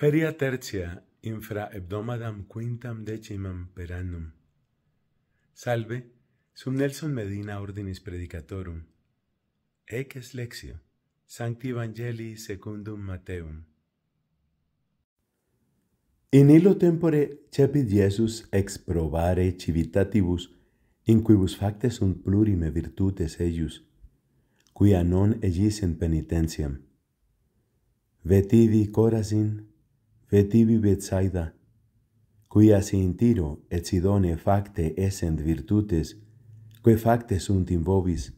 Feria tertia infra hebdomadam quintam decimam per annum. Salve, sum Nelson Medina ordinis predicatorum. Ec es lexio, sancti evangelii secundum Mateum. In illo tempore cepit Iesus ex probare civitatibus, in quibus facte sunt plurime virtutes eius, quia non egis penitentiam. Vetivi corasin, vetibi betsaida quia si in tiro et sidone facte essent virtutes quae facte sunt in vobis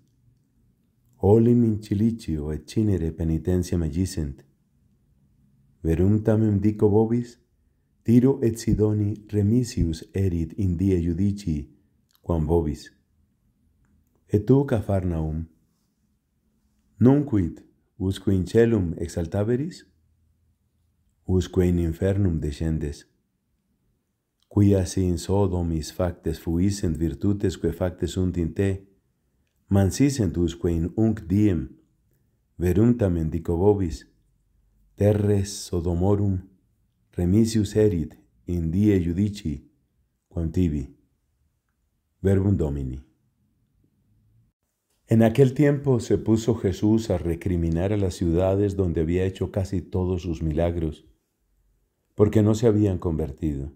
olim in cilicio et cinere penitentia magisent verum tamen dico vobis tiro et sidoni remissius erit in die judici quam vobis et tu cafarnaum non quid usque in celum exaltaveris usque in infernum descendes. Quia sin in Sodomis factes fuissent virtutes que factes sunt in te, mansisent usque in unc diem, veruntam dico vobis, terres Sodomorum remisius erit in die judici quam Verbum Domini. En aquel tiempo se puso Jesús a recriminar a las ciudades donde había hecho casi todos sus milagros porque no se habían convertido.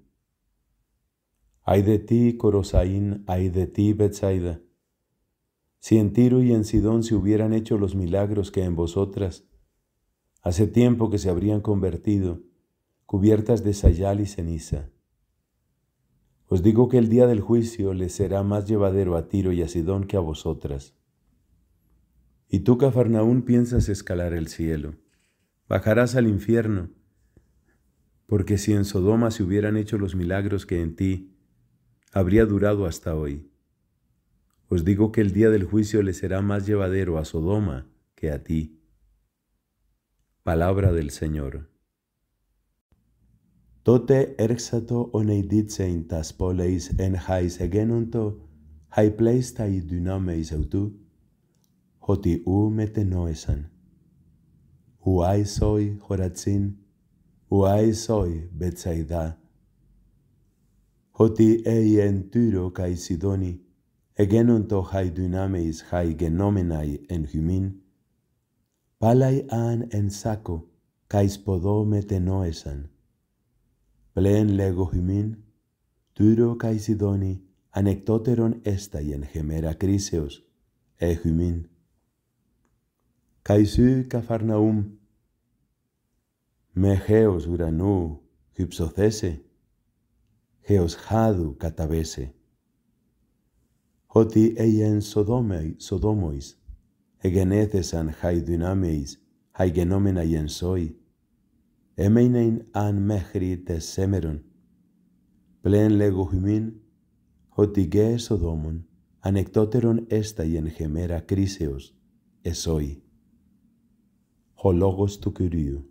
Ay de ti, Corosaín, ay de ti, Betsaida. Si en Tiro y en Sidón se hubieran hecho los milagros que en vosotras, hace tiempo que se habrían convertido, cubiertas de sayal y ceniza. Os digo que el día del juicio les será más llevadero a Tiro y a Sidón que a vosotras. Y tú, Cafarnaún, piensas escalar el cielo. Bajarás al infierno porque si en Sodoma se hubieran hecho los milagros que en ti, habría durado hasta hoy. Os digo que el día del juicio le será más llevadero a Sodoma que a ti. Palabra del Señor. Tote erxato oneiditsein tas poleis en hais egenunto, hai pleista tai dynameis hoti u metenoesan. Huai soi horatzin, ο σόι, βετσαϊδά. ότι ει εν τύρο καί σιδόνι, εγένον το χαί δυνάμεις χαί γενόμενάι εν χυμίν, πάλαι αν εν σάκο καί σποδό με τενόεσαν. Πλέν λέγω χυμίν, τύρο καί σιδόνι, ανεκτότερον έσται εν χεμέρα κρίσεως, ε χυμίν. Καί σύ καφαρναούμ, με χέος ουρανού υψοθέσε, χέος χάδου καταβέσε. Ότι έγιεν Σοδόμοις, εγενέθεσαν χαϊ δυνάμεις, χαϊ γενόμενα γεν σόι, έμεινεν αν μέχρι σέμερον. Πλέν λέγω χυμήν, ότι γέ Σοδόμον, ανεκτότερον έσται χεμέρα κρίσεως, εσόι. Ο λόγος του Κυρίου.